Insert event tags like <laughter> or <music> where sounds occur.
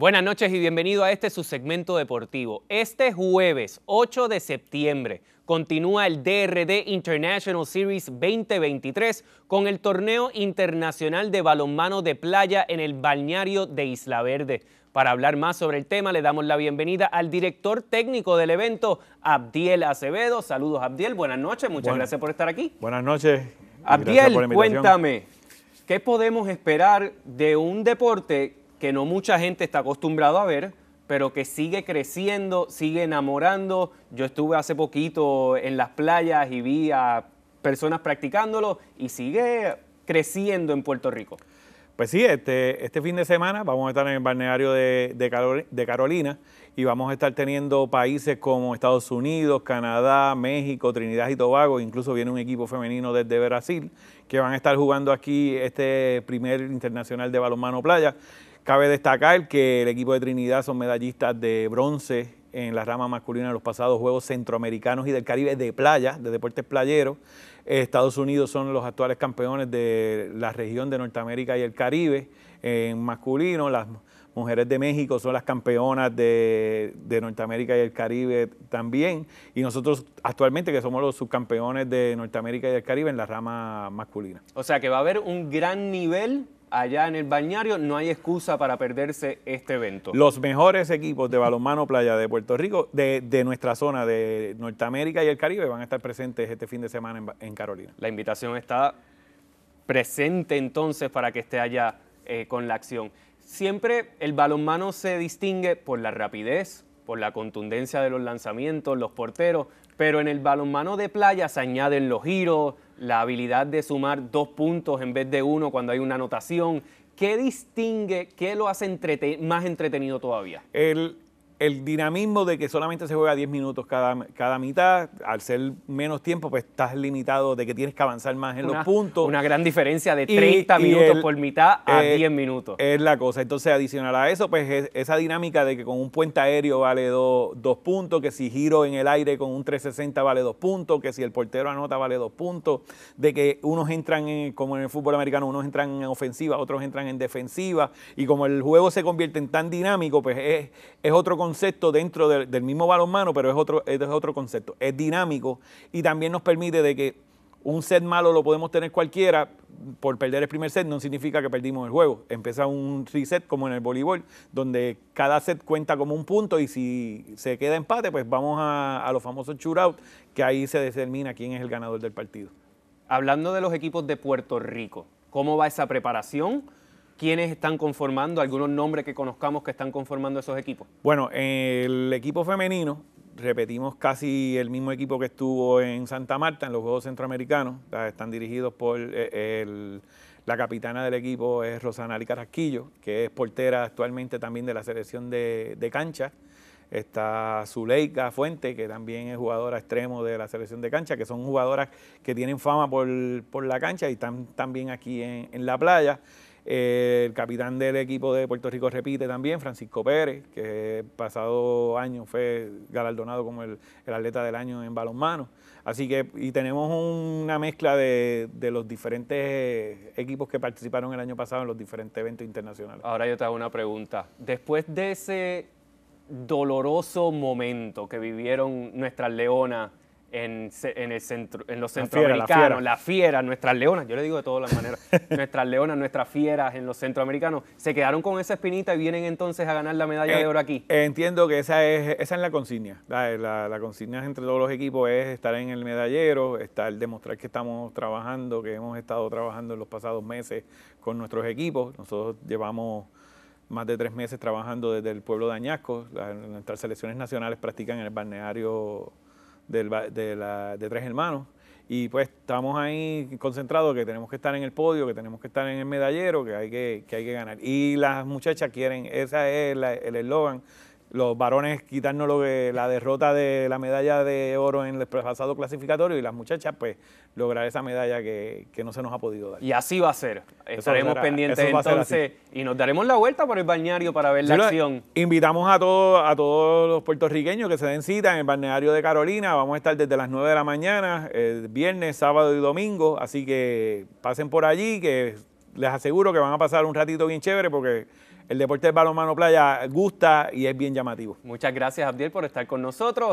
Buenas noches y bienvenido a este su segmento deportivo. Este jueves 8 de septiembre continúa el DRD International Series 2023 con el torneo internacional de balonmano de playa en el balneario de Isla Verde. Para hablar más sobre el tema le damos la bienvenida al director técnico del evento, Abdiel Acevedo. Saludos Abdiel, buenas noches, muchas gracias por estar aquí. Buenas noches. Abdiel, cuéntame, ¿qué podemos esperar de un deporte que no mucha gente está acostumbrado a ver, pero que sigue creciendo, sigue enamorando. Yo estuve hace poquito en las playas y vi a personas practicándolo y sigue creciendo en Puerto Rico. Pues sí, este, este, fin de semana vamos a estar en el balneario de Carolina y vamos a estar teniendo países como Estados Unidos, Canadá, México, Trinidad y Tobago, incluso viene un equipo femenino desde Brasil que van a estar jugando aquí este primer internacional de balonmano playa. Cabe destacar que el equipo de Trinidad son medallistas de bronce en la rama masculina de los pasados Juegos Centroamericanos y del Caribe de playa, de deportes playeros. Estados Unidos son los actuales campeones de la región de Norteamérica y el Caribe en masculino. Las mujeres de México son las campeonas de, de Norteamérica y el Caribe también. Y nosotros actualmente que somos los subcampeones de Norteamérica y el Caribe en la rama masculina. O sea que va a haber un gran nivel allá en el balneario, no hay excusa para perderse este evento. Los mejores equipos de balonmano playa de Puerto Rico, de, nuestra zona de Norteamérica y el Caribe, van a estar presentes este fin de semana en, Carolina. La invitación está presente entonces para que esté allá eh, con la acción. Siempre el balonmano se distingue por la rapidez, por la contundencia de los lanzamientos, los porteros, pero en el balonmano de playa se añaden los giros, la habilidad de sumar dos puntos en vez de uno cuando hay una anotación. ¿Qué distingue, qué lo hace más entretenido todavía? El, el dinamismo de que solamente se juega 10 minutos cada, cada mitad, al ser menos tiempo, pues estás limitado de que tienes que avanzar más en los puntos. Una gran diferencia de 30 minutos por mitad a 10 eh, minutos. Es la cosa. Entonces, adicional a eso, pues esa dinámica de que con un puente aéreo vale dos puntos, que si giro en el aire con un 360 vale dos puntos, que si el portero anota vale dos puntos, de que unos entran, como en el fútbol americano, unos entran en ofensiva, otros entran en defensiva, y como el juego se convierte en tan dinámico, pues es, es otro concepto concepto dentro del mismo balonmano, pero es otro, es otro concepto. Es dinámico y también nos permite de que un set malo lo podemos tener cualquiera. Por perder el primer set no significa que perdimos el juego. Empieza un reset como en el voleibol, donde cada set cuenta como un punto y si se queda empate, pues vamos a, a los famosos shootout, que ahí se determina quién es el ganador del partido. Hablando de los equipos de Puerto Rico, ¿cómo va esa preparación? quiénes están conformando, algunos nombres que conozcamos que están conformando esos equipos. Bueno, el equipo femenino, repetimos casi el mismo equipo que estuvo en Santa Marta, en los Juegos Centroamericanos, están dirigidos por eh, la capitana del equipo es Rosana Carrasquillo, que es portera actualmente también de la selección de, cancha está Zuleika Fuente, que también es jugadora extremo de la selección de cancha, que son jugadoras que tienen fama por, la cancha y están también aquí en, la playa. Eh, el capitán del equipo de Puerto Rico repite también, Francisco Pérez, que pasado año fue galardonado como el, atleta del año en balonmano. Así que, y tenemos una mezcla de, de, los diferentes equipos que participaron el año pasado en los diferentes eventos internacionales. Ahora yo te hago una pregunta. Después de ese doloroso momento que vivieron nuestras leonas en, el en los centroamericanos, la fiera, nuestras leonas, yo le digo de todas las maneras, <laughs> nuestras leonas, nuestras fieras en los centroamericanos, se quedaron con esa espinita y vienen entonces a ganar la medalla eh, de oro aquí. Entiendo que esa es, esa es la consigna, la, consigna entre todos los equipos es estar en el medallero, estar, demostrar que estamos trabajando, que hemos estado trabajando en los pasados meses con nuestros equipos, nosotros llevamos más de tres meses trabajando desde el pueblo de Añasco, nuestras selecciones nacionales practican en el balneario de, la, de tres hermanos y pues estamos ahí concentrados que tenemos que estar en el podio, que tenemos que estar en el medallero, que hay que, que hay que ganar. Y las muchachas quieren, ese es el eslogan los varones quitarnos lo que, la derrota de la medalla de oro en el pasado clasificatorio y las muchachas, pues lograr esa medalla que, no se nos ha podido dar. Y así va a ser. Estaremos pendientes entonces y nos daremos la vuelta por el balneario para ver la acción. Invitamos a todos, a todos los puertorriqueños que se den cita en el balneario de Carolina. Vamos a estar desde las 9 de la mañana, el eh, viernes, sábado y domingo. Así que pasen por allí, que les aseguro que van a pasar un ratito bien chévere porque el deporte del balonmano playa gusta y es bien llamativo. Muchas gracias, Abdiel, por estar con nosotros.